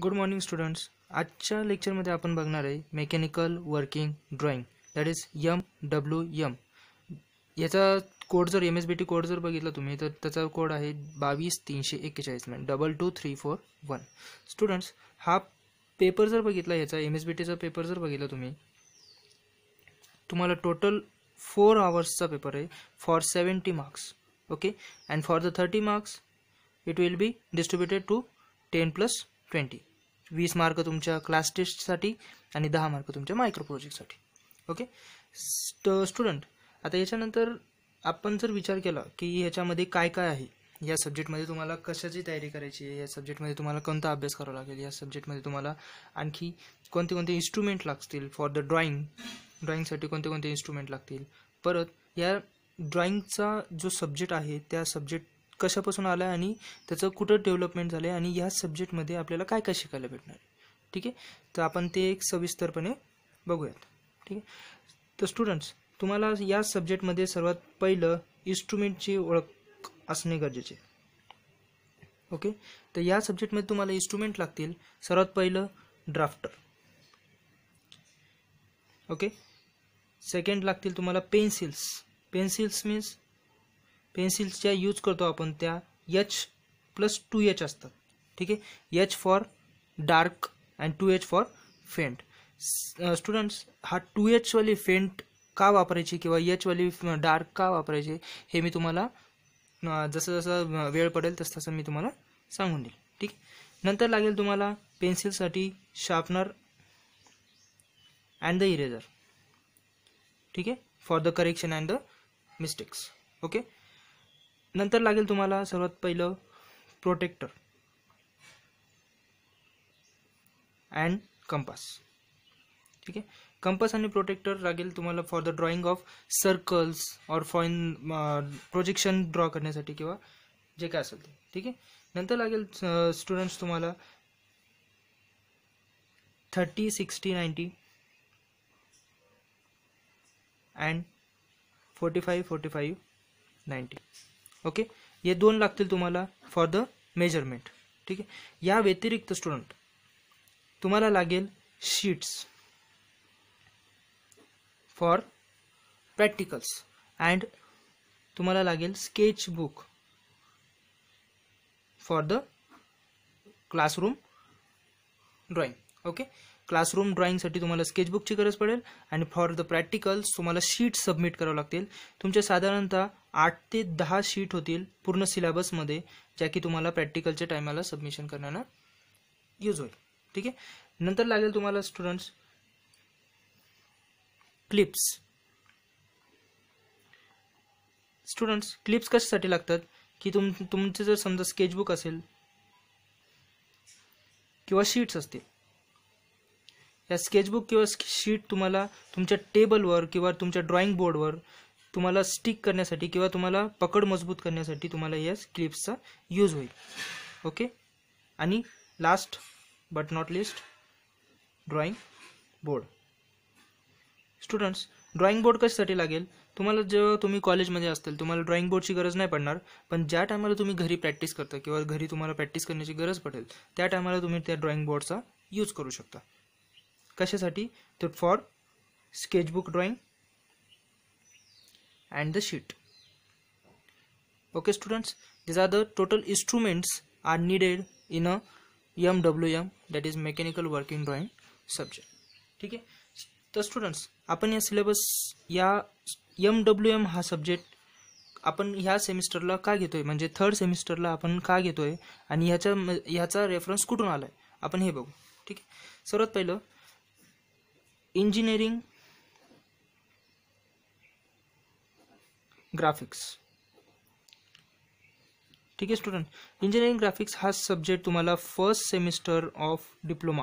good morning students आजच्या लेक्चरमध्ये आपण बघणार आहे mechanical working drawing that is M W M याचा कोड जर M S B T code जर बघितला तुम्ही तर त्याचा कोड आहे बावीस तीनशे एक्केचाळीस म्हणजे double two three four one students हा पेपर जर बघितला याचा एम एस बी टीचा पेपर जर बघितला तुम्ही तुम्हाला टोटल फोर आवर्सचा पेपर आहे for seventy marks okay and for the thirty marks it will be distributed to ten plus twenty वीस मार्क तुमच्या क्लास टेस्टसाठी आणि दहा मार्क तुमच्या मायक्रो प्रोजेक्टसाठी ओके स्ट स्टुडंट आता याच्यानंतर आपण जर विचार केला की याच्यामध्ये काय काय आहे या सब्जेक्टमध्ये तुम्हाला कशाची तयारी करायची आहे या सब्जेक्टमध्ये तुम्हाला कोणता अभ्यास करावा लागेल या सब्जेक्टमध्ये तुम्हाला आणखी कोणते कोणते इन्स्ट्रुमेंट लागतील फॉर द ड्रॉइंग ड्रॉइंगसाठी कोणते कोणते इन्स्ट्रुमेंट लागतील परत या ड्रॉइंगचा जो सब्जेक्ट आहे त्या सब्जेक्ट कशापासून आला आहे आणि त्याचं कुठं डेव्हलपमेंट झालं आहे आणि या सब्जेक्टमध्ये आपल्याला काय काय शिकायला भेटणार ठीक आहे तर आपण ते एक सविस्तरपणे बघूयात ठीक आहे तर स्टुडंट्स तुम्हाला या सब्जेक्टमध्ये सर्वात पहिलं इन्स्ट्रुमेंटची ओळख असणे गरजेचे ओके तर या सब्जेक्टमध्ये तुम्हाला इन्स्ट्रुमेंट लागतील सर्वात पहिलं ड्राफ्टर ओके सेकंड लागतील तुम्हाला पेन्सिल्स पेन्सिल्स मीन्स पेन्सिल्स ज्या यूज करतो आपण त्या यच प्लस टू एच असतात ठीक आहे H for dark and two H for faint students हा टू एचवाली फेंट का वापरायची किंवा एचवाली डार्क uh, का वापरायची हे मी तुम्हाला uh, जसं जसं uh, वेळ पडेल तसं तसं मी तुम्हाला सांगून देईल ठीक नंतर लागेल तुम्हाला पेन्सिलसाठी शार्पनर अँड द इरेझर ठीक आहे for the correction and the mistakes okay नंतर लागेल तुम्हाला सर्वात पहिलं प्रोटेक्टर अँड कंपास ठीक आहे कंपास आणि प्रोटेक्टर लागेल तुम्हाला for the drawing of circles और फॉइन प्रोजेक्शन ड्रॉ करण्यासाठी किंवा जे काय असेल ते ठीक आहे नंतर लागेल स्टुडंट्स तुम्हाला thirty sixty ninety and forty five forty five ninety okay ये दोन लागतील तुम्हाला फॉर द मेजरमेंट ठीक आहे या व्यतिरिक्त स्टुडंट तुम्हाला लागेल शीट्स फॉर प्रॅक्टिकल्स अँड तुम्हाला लागेल sketch book for the classroom drawing okay classroom ड्रॉइंगसाठी तुम्हाला स्केचबुकची गरज पडेल अँड फॉर द प्रॅक्टिकल्स तुम्हाला शीट सबमिट करावं लागतील तुमच्या साधारणतः आठ ते दहा शीट होतील पूर्ण सिलेबसमध्ये ज्या की तुम्हाला प्रॅक्टिकलच्या टायमाला सबमिशन करण्याला यूज होईल ठीक आहे नंतर लागेल तुम्हाला स्टुडंट्स क्लिप्स स्टुडंट्स क्लिप्स कशासाठी लागतात की तुम तुमचे जर समजा स्केचबुक असेल किंवा शीट्स असतील या स्केचबुक किंवा शीट तुम्हाला तुमच्या टेबलवर किंवा तुमच्या ड्रॉइंग बोर्डवर तुम्हाला स्टिक करण्यासाठी किंवा तुम्हाला पकड मजबूत करण्यासाठी तुम्हाला या क्लिप्सचा यूज होईल ओके आणि last but not least drawing board students drawing board कशासाठी लागेल तुम्हाला जेव्हा तुम्ही कॉलेजमध्ये असतील तुम्हाला ड्रॉइंग बोर्डची गरज नाही पडणार पण ज्या टायमाला तुम्ही घरी प्रॅक्टिस करता किंवा घरी तुम्हाला प्रॅक्टिस करण्याची गरज पडेल त्या टायमाला तुम्ही त्या ड्रॉइंग बोर्डचा यूज करू शकता कशासाठी तर फॉर स्केचबुक drawing and the sheet okay students these are the total instruments are needed in a MWM that is mechanical working drawing subject ठीक आहे तर स्टुडंट्स आपण या सिलेबस या एम डब्ल्यू एम हा सब्जेक्ट आपण ह्या सेमिस्टरला का घेतो आहे म्हणजे थर्ड सेमिस्टरला आपण का घेतो आहे आणि ह्याच्या ह्याचा रेफरन्स कुठून आला आहे आपण हे बघू ठीक आहे सर्वात पहिलं इंजिनिअरिंग ग्राफिक्स ठीक आहे स्टुडंट इंजिनिअरिंग ग्राफिक्स हा सब्जेक्ट तुम्हाला फर्स्ट सेमिस्टर ऑफ डिप्लोमा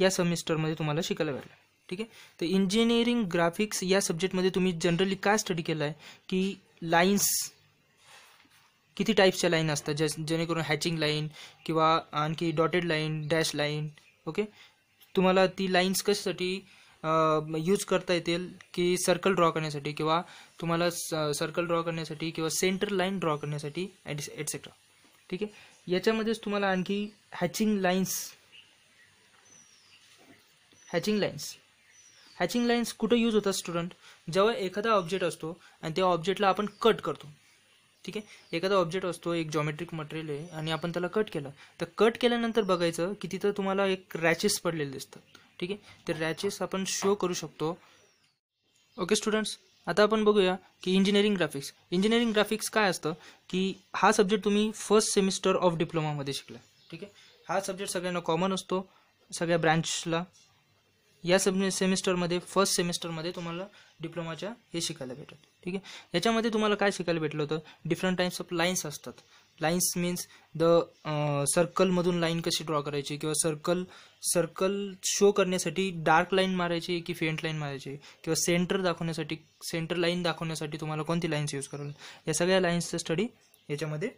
या सेमिस्टरमध्ये तुम्हाला शिकायला भेटला ठीक आहे तर इंजिनिअरिंग ग्राफिक्स या सब्जेक्टमध्ये तुम्ही जनरली काय स्टडी केलं आहे की लाईन्स किती टाईप्सच्या लाईन असतात ज्या जेणेकरून हॅचिंग लाईन किंवा आणखी dotted line dash line okay तुम्हाला ती लाईन्स कशासाठी यूज करता येतील की सर्कल ड्रॉ करण्यासाठी किंवा तुम्हाला सर्कल ड्रॉ करण्यासाठी किंवा सेंटर लाईन ड्रॉ करण्यासाठी ॲडिस एटसेट्रा ठीक आहे याच्यामध्येच तुम्हाला आणखी hatching lines hatching lines hatching lines कुठं यूज होतात स्टुडंट जेव्हा एखादा ऑब्जेक्ट असतो आणि त्या ऑब्जेक्टला आपण कट करतो ठीक आहे एखादा ऑब्जेक्ट असतो एक जॉमेट्रिक मटेरियल आहे आणि आपण त्याला कट केलं तर कट केल्यानंतर बघायचं की तिथं तुम्हाला एक रॅचेस पडलेले दिसतात ठीक आहे तर रॅचेस आपण शो करू शकतो ओके स्टुडंट्स आता आपण बघूया की इंजिनिअरिंग ग्राफिक्स इंजिनिअरिंग ग्राफिक्स काय असतं की हा सब्जेक्ट तुम्ही फर्स्ट सेमिस्टर ऑफ डिप्लोमामध्ये शिकला ठीक आहे हा सब्जेक्ट सगळ्यांना कॉमन असतो सगळ्या ब्रँचला या सब सेमिस्टरमध्ये फर्स्ट सेमिस्टरमध्ये तुम्हाला डिप्लोमाच्या हे शिकायला भेटत ठीक आहे याच्यामध्ये तुम्हाला काय शिकायला भेटलं होतं डिफरंट टाईप्स ऑफ लाईन्स असतात लाईन्स मीन्स द सर्कलमधून लाईन कशी ड्रॉ करायची किंवा सर्कल सर्कल शो करण्यासाठी डार्क लाईन मारायची की फेंट लाईन मारायची किंवा सेंटर दाखवण्यासाठी सेंटर लाईन दाखवण्यासाठी तुम्हाला कोणती लाईन्स यूज करावी या सगळ्या लाईन्सचा स्टडी याच्यामध्ये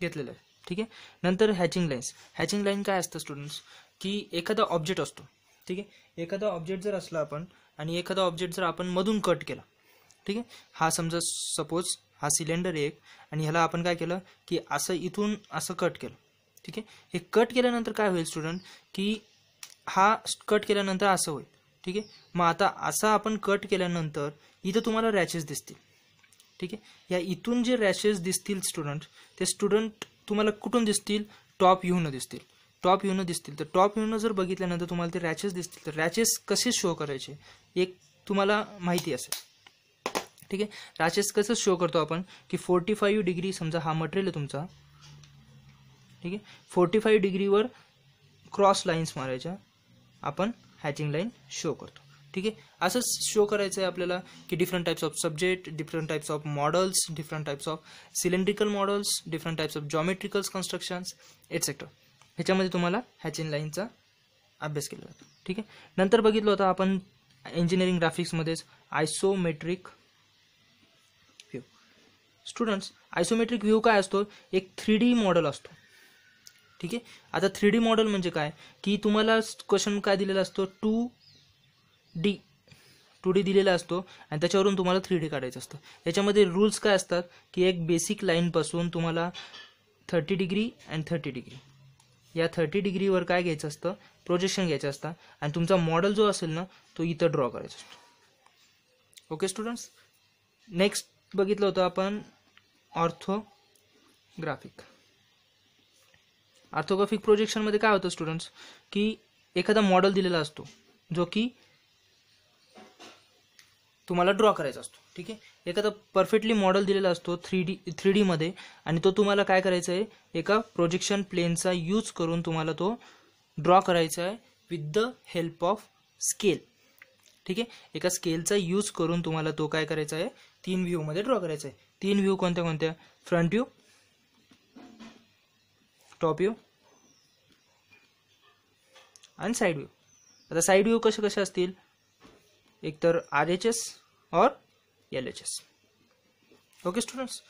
घेतलेलं आहे ठीक आहे नंतर हॅचिंग लाईन्स हॅचिंग लाईन काय असतं स्टुडंट्स की एखादा ऑब्जेक्ट असतो ठीक आहे एखादा ऑब्जेक्ट जर असला आपण आणि एखादा ऑब्जेक्ट जर आपण मधून कट केला ठीक आहे हा समजा सपोज हा सिलेंडर एक आणि ह्याला आपण काय केलं की असं इथून असं कट केलं ठीक आहे हे कट केल्यानंतर काय होईल स्टुडंट की हा कट केल्यानंतर असं होईल ठीक आहे मग आता असा आपण कट केल्यानंतर इथं तुम्हाला रॅचेस दिसतील ठीक आहे या इथून जे रॅशेस दिसतील स्टुडंट ते स्टुडंट तुम्हाला कुठून दिसतील टॉप युनं दिसतील टॉप युनं दिसतील तर टॉप युनं जर बघितल्यानंतर तुम्हाला ते रॅचेस दिसतील तर रॅचेस कसे शो करायचे एक तुम्हाला माहिती असेल ठीक आहे राशेस कसं शो करतो आपण की फोर्टी फाईव्ह डिग्री समजा हा मटेरियल आहे तुमचा ठीक आहे फोर्टी फाईव्ह डिग्रीवर क्रॉस लाईन्स मारायच्या आपण हॅचिंग लाईन शो करतो ठीक आहे असंच शो करायचं आहे आपल्याला की different types of subject different types of models different types of cylindrical models different types of geometricals constructions etcetera ह्याच्यामध्ये तुम्हाला हॅचिंग लाईनचा अभ्यास केला जातो ठीक आहे नंतर बघितलं होतं आपण इंजिनिअरिंग ग्राफिक्समध्येच आयसोमेट्रिक स्टुडंट्स आयसोमेट्रिक व्ह्यू काय असतो एक थ्री डी मॉडेल असतो ठीक आहे आता थ्री डी मॉडेल म्हणजे काय की तुम्हाला क्वेश्चन काय दिलेला असतो टू डी टू डी दिलेला असतो आणि त्याच्यावरून तुम्हाला थ्री डी काढायचं असतं याच्यामध्ये रूल्स काय असतात की एक बेसिक लाईनपासून तुम्हाला thirty degree and thirty degree या थर्टी डिग्रीवर काय घ्यायचं असतं प्रोजेक्शन घ्यायचं असतं आणि तुमचा मॉडेल जो असेल ना तो इथं ड्रॉ करायचा असतो ओके स्टुडंट्स नेक्स्ट बघितलं होतं आपण ऑर्थोग्राफिक ऑर्थोग्राफिक प्रोजेक्शनमध्ये काय होतं स्टुडंट्स की एखादा मॉडल दिलेला असतो जो की तुम्हाला ड्रॉ करायचा असतो ठीक आहे एखादा परफेक्टली मॉडेल दिलेला असतो थ्री डी थ्री डीमध्ये आणि तो तुम्हाला काय करायचा आहे एका प्रोजेक्शन प्लेनचा यूज करून तुम्हाला तो ड्रॉ करायचा आहे with the help of scale ठीक आहे एका स्केलचा यूज करून तुम्हाला तो काय करायचा आहे तीन मध्ये ड्रॉ करायचा आहे तीन व्ह्यू कोणत्या कोणत्या फ्रंट व्ह्यू टॉप व्ह्यू आणि साइड व्ह्यू आता साईड व्ह्यू कसे कसे असतील एकतर R H S or L H S okay students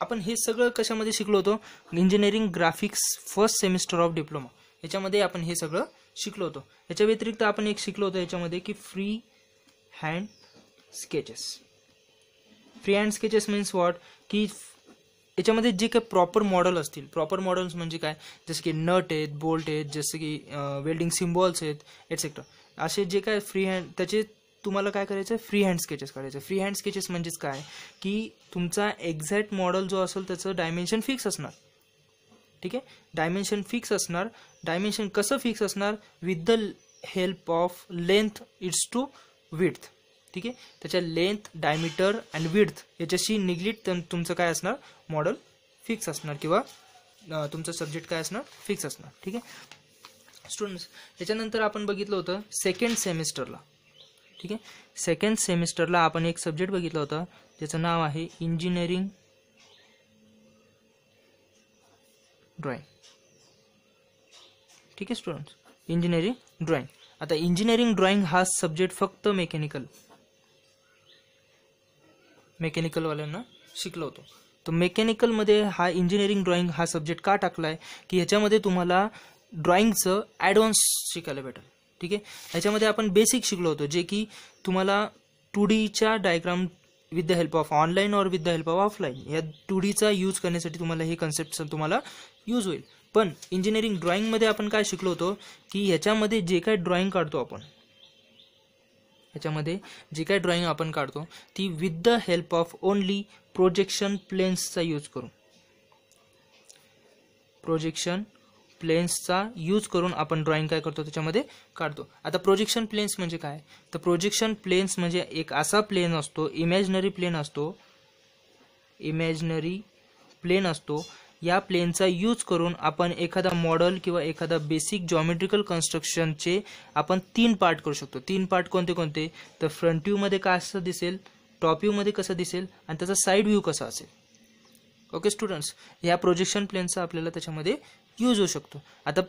आपण हे सगळं कशामध्ये शिकलो होतो engineering graphics first semester of diploma याच्यामध्ये आपण हे सगळं शिकलो होतो याच्या व्यतिरिक्त आपण एक शिकलो होतो याच्यामध्ये की free hand sketches free hand sketches means what की याच्यामध्ये जे काही प्रॉपर मॉडेल असतील प्रॉपर मॉडल्स म्हणजे काय जसं की नट आहेत बोल्ट आहेत जसं की वेल्डिंग सिम्बॉल्स आहेत एटसेक्ट्रा असे जे काय फ्री हँड त्याचे तुम्हाला काय करायचं आहे फ्री हँड स्केचेस काढायचे फ्री हँड स्केचेस म्हणजेच काय की तुमचा एक्झॅक्ट मॉडेल जो असेल त्याचं डायमेन्शन फिक्स असणार ठीक आहे डायमेन्शन फिक्स असणार डायमेन्शन कसं फिक्स असणार with the help of length it's to with ठीक आहे त्याच्या लेंथ डायमीटर अँड विड्थ याच्याशी निगडीत तुमचं काय असणार मॉडेल फिक्स असणार किंवा तुमचं सब्जेक्ट काय असणार फिक्स असणार ठीक आहे स्टुडंट्स त्याच्यानंतर आपण बघितलं होतं सेकंड सेमिस्टरला ठीक आहे सेकंड सेमिस्टरला आपण एक सब्जेक्ट बघितला होता त्याचं नाव आहे इंजिनिअरिंग ड्रॉइंग ठीक आहे स्टुडंट्स इंजिनिअरिंग ड्रॉइंग आता इंजिनिअरिंग ड्रॉइंग हा सब्जेक्ट फक्त मेकॅनिकल मेकॅनिकलवाल्यांना शिकलो होतो तर मेकॅनिकलमध्ये हा इंजिनिअरिंग ड्रॉइंग हा सब्जेक्ट का टाकला की ह्याच्यामध्ये तुम्हाला ड्रॉइंगचं ॲडव्हान्स शिकायला भेटेल ठीक आहे ह्याच्यामध्ये आपण बेसिक शिकलो होतो जे की तुम्हाला टू डीच्या diagram with the help of online or with the help of offline या टू डीचा यूज करण्यासाठी तुम्हाला हे कन्सेप्ट तुम्हाला यूज होईल पण इंजिनिअरिंग मध्ये आपण काय शिकलो होतो की ह्याच्यामध्ये जे काय ड्रॉइंग काढतो आपण ह्याच्यामध्ये जे काय ड्रॉइंग आपण काढतो ती with the help of only projection प्लेन्सचा यूज करू प्रोजेक्शन प्लेन्सचा यूज करून आपण ड्रॉइंग काय करतो त्याच्यामध्ये काढतो आता प्रोजेक्शन प्लेन्स म्हणजे काय तर प्रोजेक्शन प्लेन्स म्हणजे एक असा प्लेन असतो इमॅजिनरी प्लेन असतो इमॅजिनरी प्लेन असतो या प्लेनचा यूज करून आपण एखादा मॉडेल किंवा एखादा बेसिक जॉमेट्रिकल कन्स्ट्रक्शनचे आपण तीन पार्ट करू शकतो तीन पार्ट कोणते कोणते तर फ्रंट व्ह्यूमध्ये काय असं दिसेल टॉप व्ह्यूमध्ये कसं दिसेल आणि त्याचा साईड व्ह्यू कसा असेल ओके स्टुडंट्स या प्रोजेक्शन प्लेनचा आपल्याला त्याच्यामध्ये यूज होऊ शकतो आता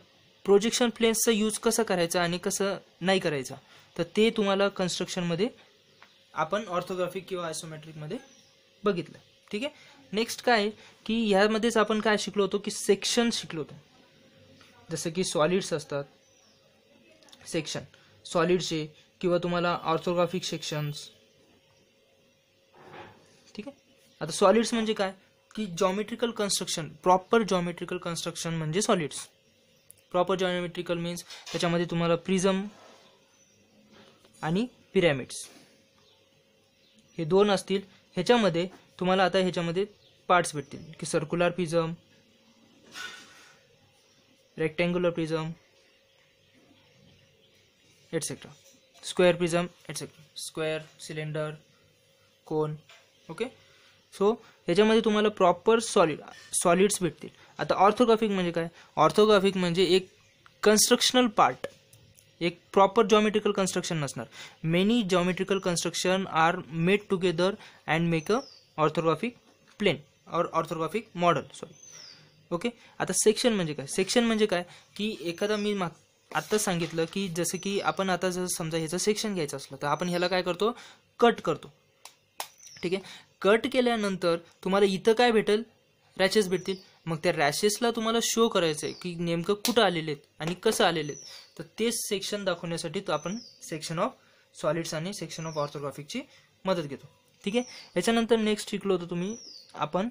प्रोजेक्शन प्लेन्सचा यूज कसा करायचा आणि कसं नाही करायचा तर ते तुम्हाला कन्स्ट्रक्शनमध्ये आपण ऑर्थोग्राफिक किंवा आयसोमॅट्रिकमध्ये बघितलं ठीक आहे नेक्स्ट काय की ह्यामध्येच आपण काय शिकलो होतो की सेक्शन शिकलो होतो जसं की सॉलिड्स असतात सेक्शन सॉलिडचे किंवा तुम्हाला ऑर्थोग्राफिक सेक्शन्स ठीक आहे आता सॉलिड्स म्हणजे काय की geometrical construction proper geometrical construction म्हणजे सॉलिड्स प्रॉपर जॉमेट्रिकल मीन्स त्याच्यामध्ये तुम्हाला प्रिझम आणि पिरॅमिड्स हे दोन असतील ह्याच्यामध्ये तुम्हाला आता ह्याच्यामध्ये पार्ट्स भेटतील की circular prism rectangular prism etcetera square prism etcetera square cylinder cone okay so ह्याच्यामध्ये तुम्हाला प्रॉपर सॉलिड सॉलिड्स भेटतील आता ऑर्थोग्राफिक म्हणजे काय ऑर्थोग्राफिक म्हणजे एक कन्स्ट्रक्शनल पार्ट एक प्रॉपर जॉमेट्रिकल कन्स्ट्रक्शन नसणार many geometrical construction are made together and make a orthographic plane or orthographic model sorry okay आता सेक्शन म्हणजे काय सेक्शन म्हणजे काय की एखादा मी मा आत्ताच सांगितलं की जसं की आपण आता जर समजा ह्याचं सेक्शन घ्यायचं असलं तर आपण ह्याला काय करतो कट करतो ठीक आहे कट केल्यानंतर तुम्हाला इथं काय भेटेल रॅशेस भेटतील मग त्या रॅशेसला तुम्हाला शो करायचं आहे की नेमकं कुठं आलेले आहेत आणि कसं आलेले आहेत तर ते सेक्शन दाखवण्यासाठी तो आपण सेक्शन ऑफ सॉलिड्स आणि सेक्शन ऑफ ऑर्थोग्राफिकची मदत घेतो ठीक आहे याच्यानंतर नेक्स्ट शिकलो होतो तुम्ही आपण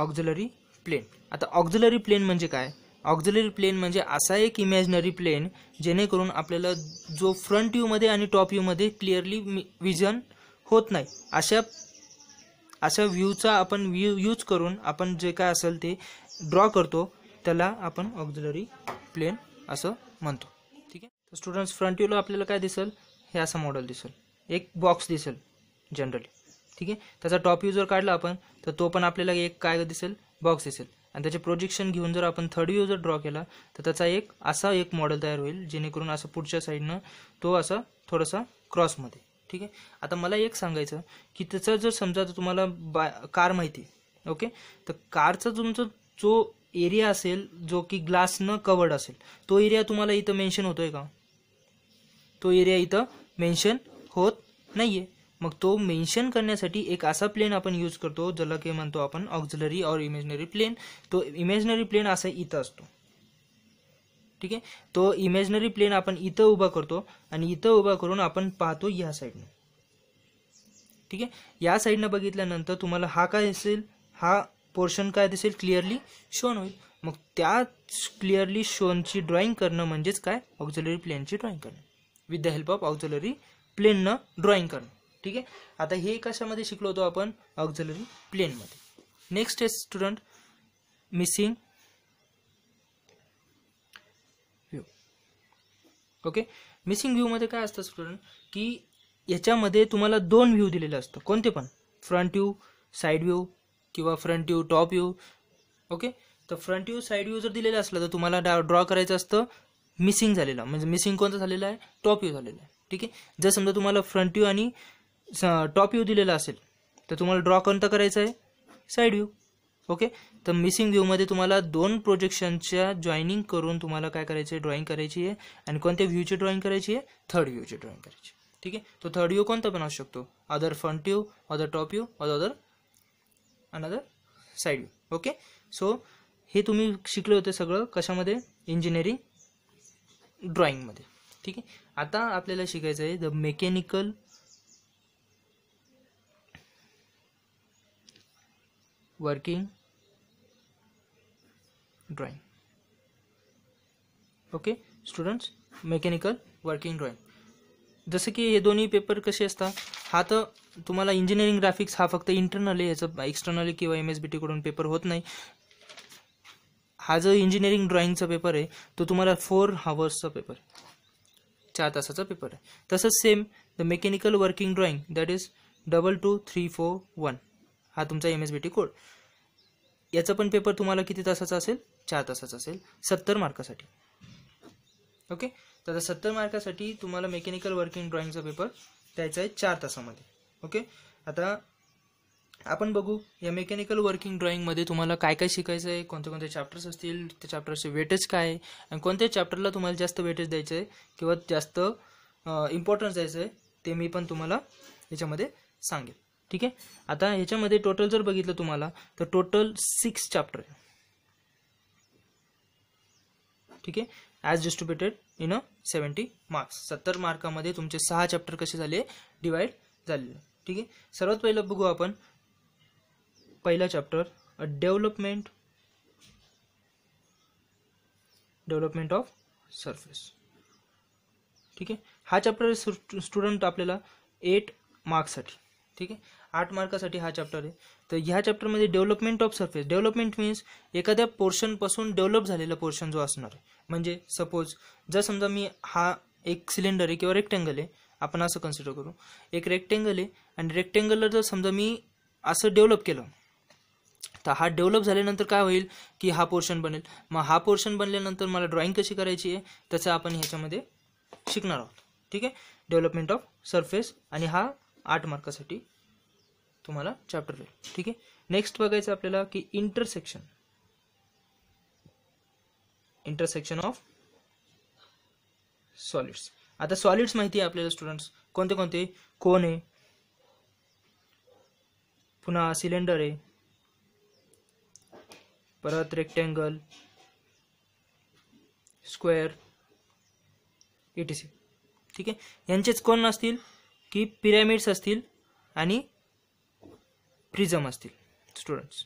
ऑक्झिलरी प्लेन आता ऑक्झिलरी प्लेन म्हणजे काय ऑक्झिलरी प्लेन म्हणजे असा एक इमॅजिनरी प्लेन जेणेकरून आपल्याला जो फ्रंट मध्ये आणि टॉप मध्ये क्लिअरली विजन होत नाही अशा अशा व्ह्यूचा आपण व्ह्यू यूज करून आपण जे काय असेल ते ड्रॉ करतो त्याला आपण ऑक्झिलरी प्लेन असं म्हणतो ठीक आहे तर स्टुडंट्स फ्रंट व्ह्यूला आपल्याला काय दिसेल हे असं मॉडेल दिसेल एक बॉक्स दिसेल जनरली ठीक आहे त्याचा टॉप व्ह्यू जर काढला आपण तर तो पण आपल्याला एक काय दिसेल बॉक्स दिसेल आणि त्याचे प्रोजेक्शन घेऊन जर आपण थर्ड व्ह्यू जर ड्रॉ केला तर त्याचा एक असा एक मॉडेल तयार होईल जेणेकरून असं पुढच्या साईडनं तो असा थोडासा क्रॉसमध्ये ठीक आहे आता मला एक सांगायचं की त्याचा जर समजा तुम्हाला बा कार माहिती ओके तर कारचा तुमचा जो एरिया असेल जो की ग्लासनं कवर्ड असेल तो एरिया तुम्हाला इथं मेन्शन होतोय का तो एरिया इथं मेन्शन होत नाहीये मग तो मेन्शन करण्यासाठी एक असा प्लेन आपण यूज करतो ज्याला की म्हणतो आपण ऑक्झलरी और इमेजनरी प्लेन तो इमेजनरी प्लेन असा इथं असतो ठीक आहे तो इमेजनरी प्लेन आपण इथं उभा करतो आणि इथं उभा करून आपण पाहतो या साईडनं ठीक आहे या साईडनं बघितल्यानंतर तुम्हाला हा काय असेल हा पोर्शन काय दिसेल क्लिअरली शोन होईल मग त्या क्लिअरली शोनची ड्रॉइंग करणं म्हणजेच काय प्लेन प्लेनची ड्रॉइंग करणं with the help of auxiliary प्लेननं ड्रॉइंग करणं ठीक आहे आता हे कशामध्ये शिकलो होतो आपण ऑक्झलरी प्लेनमध्ये नेक्स्ट आहे student missing view okay missing व्ह्यूमध्ये काय असतं स्टुडंट की याच्यामध्ये तुम्हाला दोन व्ह्यू दिलेले असतं कोणते पण फ्रंट व्ह्यू साईड व्ह्यू किंवा front view top view okay तर फ्रंट व्ह्यू साईड व्ह्यू जर दिलेला असला तर तुम्हाला डा ड्रॉ करायचं असतं मिसिंग झालेलं म्हणजे मिसिंग कोणतं झालेला आहे टॉप व्ह्यू झालेला आहे ठीक आहे जर समजा तुम्हाला फ्रंट व्यू आणि टॉप व्यू दिलेला असेल तर तुम्हाला ड्रॉ कोणता करायचा आहे साईड व्ह्यू ओके तर मिसिंग व्ह्यूमध्ये तुम्हाला दोन प्रोजेक्शनच्या जॉईनिंग करून तुम्हाला काय करायचं आहे ड्रॉईंग करायची आहे आणि कोणत्या व्यूची ड्रॉइंग करायची आहे थर्ड व्ह्यूची ड्रॉइंग करायची ठीक आहे तो थर्ड व्यू कोणता पण असू शकतो other front view other top view other other another side view okay so हे तुम्ही शिकले होते सगळं कशामध्ये इंजिनिअरिंग ड्रॉइंगमध्ये ठीक आहे आता आपल्याला शिकायचं आहे the mechanical working drawing okay students mechanical working drawing जसं की हे दोन्ही पेपर कसे असतात हा तर तुम्हाला इंजिनिअरिंग ग्राफिक्स हा फक्त इंटरनल आहे याचं एक्सटर्नल किंवा एम एस बी पेपर होत नाही हा जो इंजिनिअरिंग ड्रॉइंगचा पेपर आहे तो तुम्हाला फोर हावर्सचा पेपर चार तासाचा पेपर आहे तसंच same the mechanical working drawing that is double two three four one हा तुमचा M S B T code याचा पण पेपर तुम्हाला किती तासाचा असेल चार तासाचा असेल सत्तर मार्कासाठी ओके तर आता सत्तर मार्कासाठी तुम्हाला मेकॅनिकल वर्किंग ड्रॉइंगचा पेपर द्यायचा आहे चार तासामध्ये ओके आता आपण बघू या मेकॅनिकल वर्किंग ड्रॉइंगमध्ये तुम्हाला काय काय शिकायचं आहे कोणते कोणते चॅप्टर्स असतील त्या चॅप्टरचे वेटेज काय आहे आणि कोणत्या चॅप्टरला तुम्हाला जास्त वेटेज द्यायचं आहे किंवा जास्त इम्पॉर्टन्स द्यायचं आहे ते मी पण तुम्हाला याच्यामध्ये सांगेल ठीक आहे आता ह्याच्यामध्ये टोटल जर बघितलं तुम्हाला तर टोटल सिक्स चॅप्टर आहे ठीक आहे as distributed in a seventy marks सत्तर मार्कामध्ये तुमचे सहा चॅप्टर कसे झाले डिवाइड झालेले ठीक आहे सर्वात पहिलं बघू आपण पहिला chapter a development development of surface ठीक आहे हा चॅप्टर स्टुडंट आपल्याला एट मार्क्ससाठी ठीक आहे आठ मार्कासाठी हा चॅप्टर आहे तर ह्या चॅप्टरमध्ये development of surface development means एखाद्या पोर्शनपासून डेव्हलप झालेला पोर्शन जो असणार आहे म्हणजे सपोज जर समजा मी हा एक सिलेंडर आहे किंवा रेक्टँगल आहे आपण असं कन्सिडर करू एक रेक्टँगल आहे आणि रेक्टँगलला जर समजा मी असं डेव्हलप केलं तर हा डेव्हलप झाल्यानंतर काय होईल की हा पोर्शन बनेल मग हा पोर्शन बनल्यानंतर मला ड्रॉइंग कशी करायची आहे तसं आपण ह्याच्यामध्ये शिकणार आहोत ठीक आहे डेव्हलपमेंट ऑफ सरफेस आणि हा आठ मार्कासाठी तुम्हाला चॅप्टर होईल ठीक आहे नेक्स्ट बघायचं आपल्याला की इंटरसेक्शन इंटरसेक्शन ऑफ सॉलिड्स आता सॉलिड्स माहिती आहे आपल्याला स्टुडंट्स कोणते कोणते कोण आहे पुन्हा सिलेंडर आहे परत रेक्टँगल स्क्वेअर इटीसी ठीक आहे यांचेच कोण असतील की पिरॅमिड्स असतील आणि प्रिझम असतील स्टुडंट्स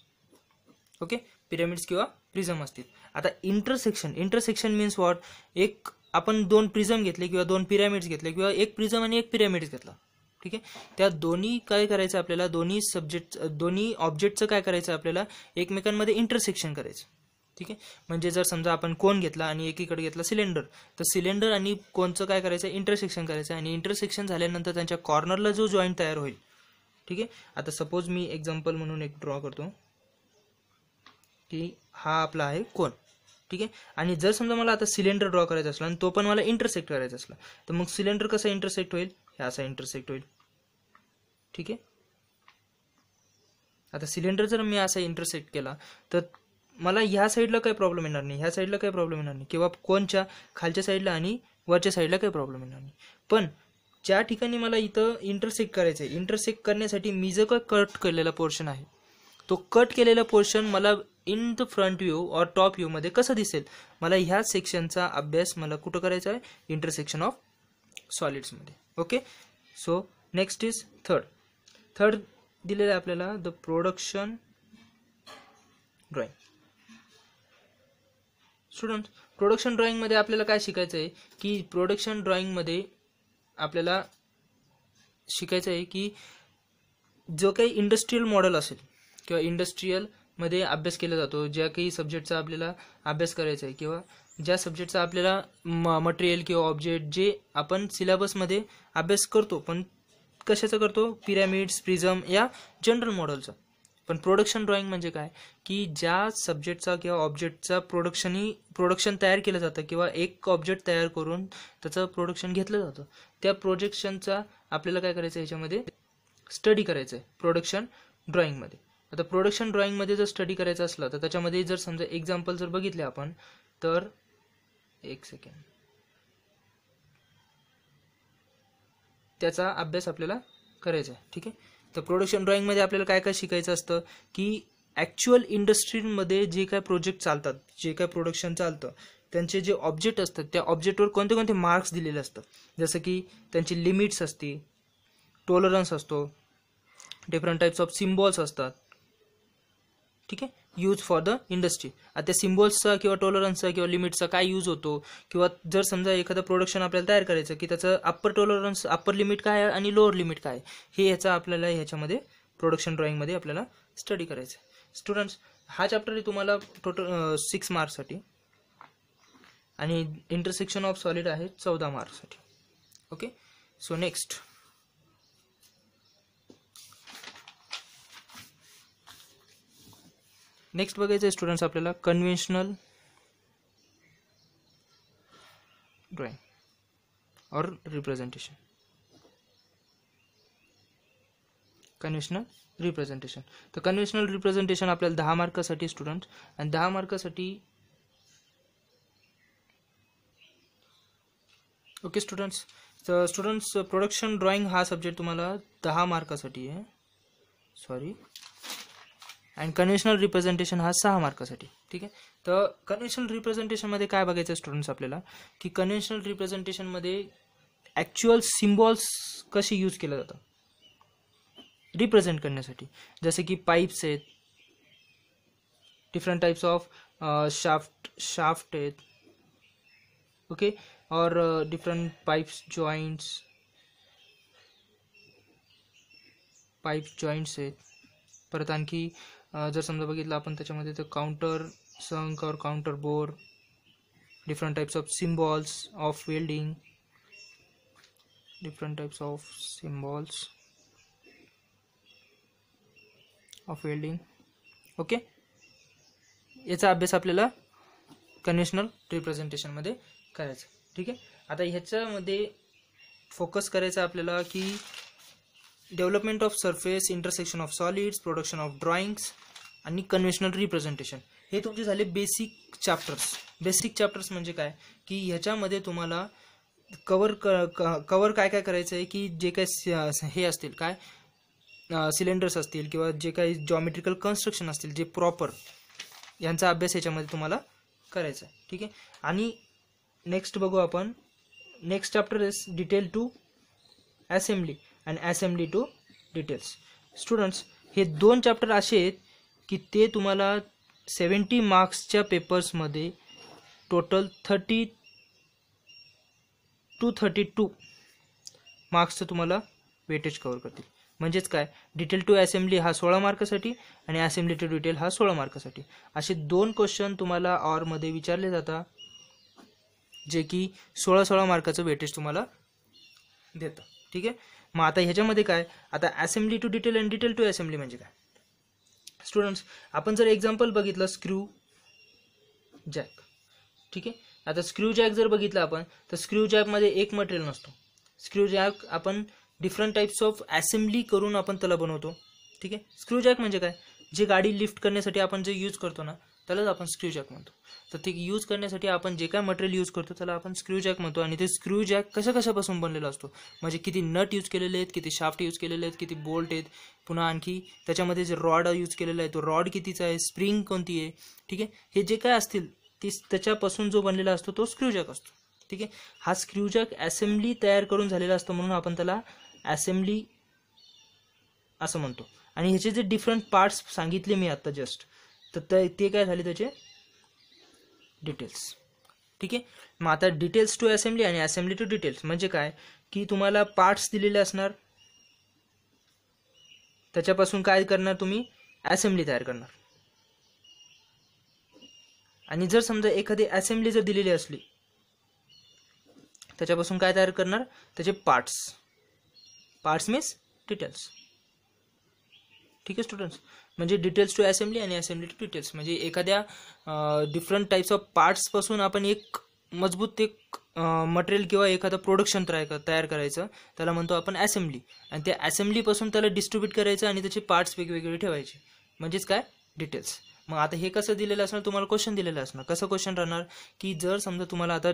ओके पिरॅमिड्स किंवा प्रिझम असतील आता इंटरसेक्शन इंटरसेक्शन मीन्स वॉट एक आपण दोन प्रिझम घेतले किंवा दोन पिरॅमिड्स घेतले किंवा एक प्रिझम आणि एक पिरामिड्स घेतला ठीक आहे त्या दोन्ही काय करायचं आपल्याला दोन्ही सब्जेक्ट दोन्ही ऑब्जेक्टचं काय करायचं आपल्याला एकमेकांमध्ये इंटरसेक्शन करायचं ठीक आहे म्हणजे जर समजा आपण कोण घेतला आणि एकीकडे घेतला सिलेंडर तर सिलेंडर आणि कोणचं काय करायचं इंटरसेक्शन करायचं आणि इंटरसेक्शन झाल्यानंतर त्यांच्या कॉर्नरला जो जॉईंट तयार होईल ठीक आहे आता सपोज मी एक्झाम्पल म्हणून एक ड्रॉ करतो की हा आपला आहे कोण ठीक आहे आणि जर समजा मला आता सिलेंडर ड्रॉ करायचा असला आणि तो पण मला इंटरसेक्ट करायचा असला तर मग सिलेंडर कसा इंटरसेक्ट होईल हे असा इंटरसेक्ट होईल ठीक आहे आता सिलेंडर जर मी असा इंटरसेक्ट केला तर मला ह्या साईडला काही प्रॉब्लेम येणार नाही ह्या साईडला काही प्रॉब्लेम येणार नाही किंवा कोणच्या खालच्या साईडला आणि वरच्या साईडला काही प्रॉब्लेम येणार नाही पण ज्या ठिकाणी मला इथं इंटरसेक्ट करायचं आहे इंटरसेक्ट करण्यासाठी मी जो काय कट केलेला पोर्शन आहे तो कट केलेला पोर्शन मला in the front view or top मध्ये कसं दिसेल मला ह्या सेक्शनचा अभ्यास मला कुठं करायचा आहे इंटरसेक्शन ऑफ सॉलिड्समध्ये okay so next is third third दिलेलं आहे आपल्याला the production drawing student production ड्रॉइंगमध्ये आपल्याला काय शिकायचं आहे की प्रोडक्शन ड्रॉइंगमध्ये आपल्याला शिकायचं आहे की जो काही इंडस्ट्रीयल मॉडेल असेल किंवा इंडस्ट्रीयलमध्ये अभ्यास केला जातो ज्या काही सब्जेक्टचा आपल्याला अभ्यास करायचा आहे किंवा ज्या सब्जेक्टचा आपल्याला म मटेरियल किंवा ऑब्जेक्ट जे आपण सिलेबसमध्ये अभ्यास करतो पण कशाचा करतो पिरॅमिड्स प्रिझम या जनरल मॉडेलचा पण प्रोडक्शन ड्रॉइंग म्हणजे काय की ज्या सब्जेक्टचा किंवा ऑब्जेक्टचा प्रोडक्शनही प्रोडक्शन तयार केलं जातं किंवा एक ऑब्जेक्ट तयार करून त्याचं प्रोडक्शन घेतलं जातं त्या प्रोजेक्शनचा आपल्याला काय करायचं आहे याच्यामध्ये स्टडी करायचं आहे प्रोडक्शन ड्रॉईंगमध्ये आता प्रोडक्शन ड्रॉईंगमध्ये जर स्टडी करायचं असलं तर त्याच्यामध्ये जर समजा एक्झाम्पल जर बघितले आपण तर एक सेकंड त्याचा अभ्यास आपल्याला करायचा आहे ठीक आहे तर प्रोडक्शन ड्रॉइंगमध्ये आपल्याला काय काय शिकायचं असतं की ॲक्च्युअल इंडस्ट्रीमध्ये जे काय प्रोजेक्ट चालतात जे काय प्रोडक्शन चालतं त्यांचे जे ऑब्जेक्ट असतात त्या ऑब्जेक्टवर कोणते कोणते मार्क्स दिलेले असतात जसं की त्यांची लिमिट्स असते टॉलरन्स असतो डिफरंट टाईप्स ऑफ सिम्बॉल्स असतात ठीक आहे यूज फॉर द इंडस्ट्री आता सिम्बॉल्सचा किंवा टॉलरन्सचा किंवा लिमिटचा काय यूज होतो किंवा जर समजा एखादं प्रोडक्शन आपल्याला तयार करायचं की त्याचं अप्पर टॉलरन्स अप्पर लिमिट काय आहे आणि लोअर लिमिट काय हे ह्याचा आपल्याला ह्याच्यामध्ये प्रोडक्शन ड्रॉइंगमध्ये आपल्याला स्टडी करायचं आहे स्टुडंट्स हा चॅप्टर आहे तुम्हाला टोटल सिक्स मार्क्ससाठी आणि इंटरसेक्शन ऑफ सॉलिड आहे चौदा मार्क्ससाठी ओके सो नेक्स्ट नेक्स्ट बघायचं आहे स्टुडंट्स आपल्याला conventional drawing or representation conventional representation तर कन्व्हेन्शनल रिप्रेझेंटेशन आपल्याला दहा मार्कासाठी स्टुडंट्स आणि दहा मार्कासाठी ओके स्टुडंट्स तर स्टुडंट्स प्रोडक्शन ड्रॉइंग हा सब्जेक्ट तुम्हाला दहा मार्कासाठी आहे सॉरी अँड कन्व्हेन्शनल रिप्रेझेंटेशन हा सहा मार्कासाठी ठीक आहे तर कन्व्हेन्शनल रिप्रेझेंटेशनमध्ये काय बघायचं स्टुडंट्स आपल्याला की कन्व्हेन्शनल रिप्रेझेंटेशनमध्ये ॲक्च्युअल सिम्बॉल्स कसे यूज केलं जातात रिप्रेझेंट करण्यासाठी जसे की पाईप्स आहेत different types of shaft shaft आहेत okay or different pipes joints pipe joints आहेत परत आणखी जर समजा बघितलं आपण त्याच्यामध्ये तर countersunk or counterbore different types of symbols of welding different types of symbols of welding okay याचा अभ्यास आपल्याला कन्व्हेन्शनल रिप्रेझेंटेशनमध्ये करायचा ठीक आहे आता ह्याच्यामध्ये फोकस करायचं आपल्याला की development of surface intersection of solids production of drawings आणि कन्व्हेन्शनल रिप्रेझेंटेशन हे तुमचे झाले बेसिक चॅप्टर्स बेसिक चॅप्टर्स म्हणजे काय की ह्याच्यामध्ये तुम्हाला कवर क कवर काय काय करायचं आहे की जे काय हे असतील काय सिलेंडर्स असतील किंवा जे काही जॉमेट्रिकल कन्स्ट्रक्शन असतील जे प्रॉपर यांचा अभ्यास याच्यामध्ये तुम्हाला करायचा आहे ठीक आहे आणि नेक्स्ट बघू आपण next chapter is detail to assembly and assembly to details students हे दोन चॅप्टर असे आहेत की ते तुम्हाला सेवन्टी मार्क्सच्या पेपर्समध्ये total thirty two thirty two मार्क्सचं तुम्हाला वेटेज कवर करतील म्हणजेच काय डिटेल टू असेंब्ली हा सोळा मार्कासाठी आणि ॲसेम्ब्ली टू डिटेल हा सोळा मार्कासाठी असे दोन क्वेश्चन तुम्हाला ऑरमध्ये विचारले जातात जे की सोळा सोळा मार्काचं वेटेज तुम्हाला देतं ठीक आहे मग आता ह्याच्यामध्ये काय आता assembly to detail and detail to assembly म्हणजे काय स्टुडंट्स आपण जर एक्झाम्पल बघितलं स्क्रू जॅक ठीक आहे आता स्क्रू जॅक जर बघितलं आपण तर स्क्रू जॅकमध्ये एक मटेरियल नसतो स्क्रू जॅक आपण डिफरंट टाईप्स ऑफ असेंब्ली करून आपण त्याला बनवतो ठीक आहे स्क्रू जॅक म्हणजे काय जे गाडी लिफ्ट करण्यासाठी आपण जे यूज करतो ना त्यालाच आपण स्क्रू जॅक म्हणतो तर ते यूज करण्यासाठी आपण जे काय मटेरियल यूज करतो त्याला आपण स्क्रू जॅक म्हणतो आणि ते स्क्रू जॅक कशा कशापासून बनलेला असतो म्हणजे किती नट यूज केलेले आहेत किती शाफ्ट यूज केलेले आहेत किती बोल्ट आहेत पुन्हा आणखी त्याच्यामध्ये जे रॉड यूज केलेला आहे तो रॉड कितीचा आहे स्प्रिंग कोणती आहे ठीक आहे हे जे काय असतील ते त्याच्यापासून जो बनलेला असतो तो स्क्रू जॅक असतो ठीक आहे हा स्क्रू जॅक असेंब्ली तयार करून झालेला असतो म्हणून आपण त्याला असेंब्ली असं म्हणतो आणि ह्याचे जे डिफरंट पार्ट्स सांगितले मी आत्ता जस्ट तर ते काय झाले त्याचे डिटेल्स ठीक आहे मग आता डिटेल्स टू असेंब्ली आणि असेंब्ली टू डिटेल्स म्हणजे काय की तुम्हाला पार्ट्स दिलेले असणार त्याच्यापासून काय करणार तुम्ही असेंब्ली तयार करणार आणि जर समजा एखादी असेंब्ली जर दिलेली असली त्याच्यापासून काय तयार करणार त्याचे पार्ट्स पार्ट्स मीन्स डिटेल्स ठीक आहे स्टुडंट्स म्हणजे डिटेल्स टू असेंब्ली आणि असेंब्ली टू डिटेल्स म्हणजे एखाद्या डिफरंट टाईप्स ऑफ पार्ट्सपासून आपण एक मजबूत एक मटेरियल किंवा एखादं प्रोडक्शन तयार तयार करायचं त्याला म्हणतो आपण असेंब्ली आणि त्या असेंब्लीपासून त्याला डिस्ट्रीब्युट करायचं आणि त्याचे पार्ट्स वेगवेगळे ठेवायचे म्हणजेच काय डिटेल्स मग आता हे कसं दिलेलं असणार तुम्हाला क्वेश्चन दिलेलं असणार कसं क्वेश्चन राहणार की जर समजा तुम्हाला आता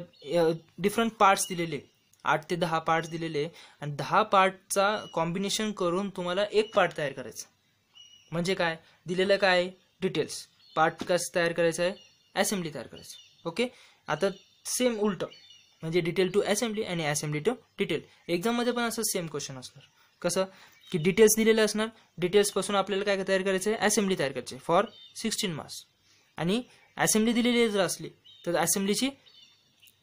डिफरंट पार्ट्स दिलेले आठ ते दहा पार्ट्स दिलेले आणि दहा पार्टचा कॉम्बिनेशन करून तुम्हाला एक पार्ट तयार करायचं म्हणजे काय दिलेलं काय डिटेल्स पार्ट कसं तयार करायचं आहे असेंब्ली तयार करायचं ओके आता सेम उलट म्हणजे डिटेल टू असेंब्ली आणि असेंब्ली टू डिटेल एक्झाममध्ये पण असं सेम क्वेश्चन असणार कसं की डिटेल्स दिलेले असणार डिटेल्सपासून आपल्याला काय तयार करायचं आहे असेंब्ली तयार करायची फॉर सिक्स्टीन मार्क्स आणि असेंब्ली दिलेली जर असली तर असेंब्लीची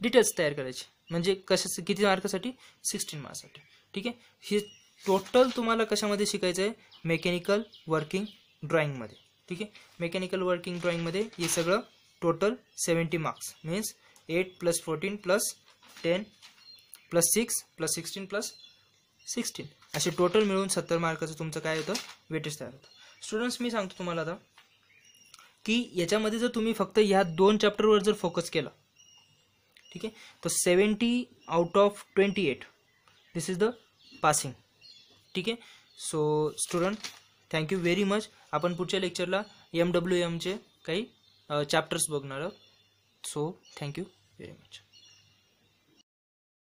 डिटेल्स तयार करायची म्हणजे कशा किती मार्कासाठी सिक्स्टीन मार्क्ससाठी ठीक आहे हे टोटल तुम्हाला कशामध्ये शिकायचं आहे मेकॅनिकल वर्किंग ड्रॉइंगमध्ये ठीक आहे मेकॅनिकल वर्किंग ड्रॉइंगमध्ये हे सगळं total seventy marks means eight plus fourteen plus ten plus six plus sixteen plus sixteen असे टोटल मिळून सत्तर मार्काचं तुमचं काय होतं वेटेज तयार होतं स्टुडंट्स मी सांगतो तुम्हाला आता की याच्यामध्ये जर तुम्ही फक्त ह्या दोन चॅप्टरवर जर फोकस केला ठीक आहे तर seventy out of twenty eight this is the passing ठीक आहे so student thank you very much आपण पुढच्या लेक्चरला एम डब्ल्यू एमचे काही चॅप्टर्स बघणार आहोत सो थँक्यू व्हेरी मच